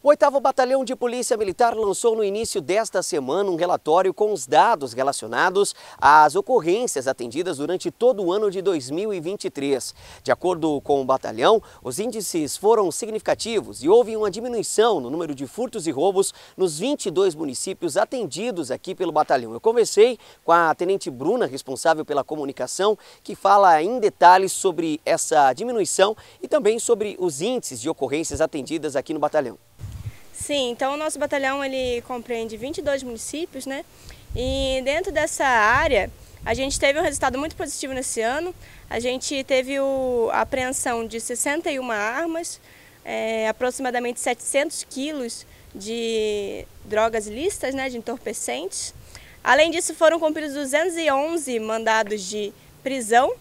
O 8 Batalhão de Polícia Militar lançou no início desta semana um relatório com os dados relacionados às ocorrências atendidas durante todo o ano de 2023. De acordo com o batalhão, os índices foram significativos e houve uma diminuição no número de furtos e roubos nos 22 municípios atendidos aqui pelo batalhão. Eu conversei com a tenente Bruna, responsável pela comunicação, que fala em detalhes sobre essa diminuição e também sobre os índices de ocorrências atendidas aqui no batalhão. Sim, então o nosso batalhão ele compreende 22 municípios, né? E dentro dessa área, a gente teve um resultado muito positivo nesse ano. A gente teve o, a apreensão de 61 armas, é, aproximadamente 700 quilos de drogas ilícitas, né, de entorpecentes. Além disso, foram cumpridos 211 mandados de prisão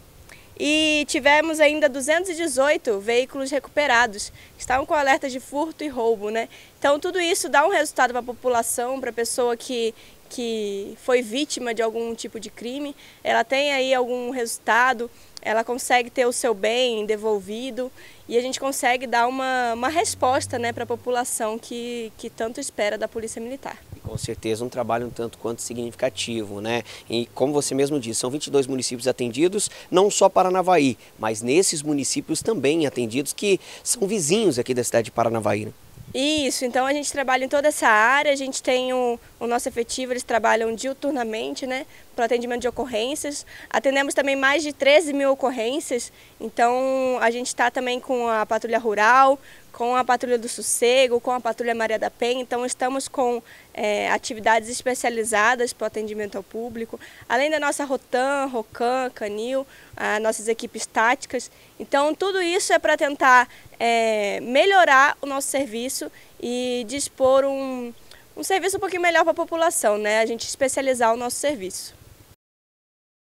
e tivemos ainda 218 veículos recuperados, que estavam com alerta de furto e roubo. Né? Então tudo isso dá um resultado para a população, para a pessoa que, que foi vítima de algum tipo de crime, ela tem aí algum resultado, ela consegue ter o seu bem devolvido e a gente consegue dar uma, uma resposta né, para a população que, que tanto espera da Polícia Militar. Com certeza, um trabalho um tanto quanto significativo, né? E como você mesmo disse, são 22 municípios atendidos, não só Paranavaí, mas nesses municípios também atendidos que são vizinhos aqui da cidade de Paranavaí. Né? Isso, então a gente trabalha em toda essa área, a gente tem o, o nosso efetivo, eles trabalham diuturnamente, né, para atendimento de ocorrências. Atendemos também mais de 13 mil ocorrências, então a gente está também com a patrulha rural, com a Patrulha do Sossego, com a Patrulha Maria da Penha. Então, estamos com é, atividades especializadas para o atendimento ao público, além da nossa Rotan, Rocan, Canil, nossas equipes táticas. Então, tudo isso é para tentar é, melhorar o nosso serviço e dispor um, um serviço um pouquinho melhor para a população, né? a gente especializar o nosso serviço.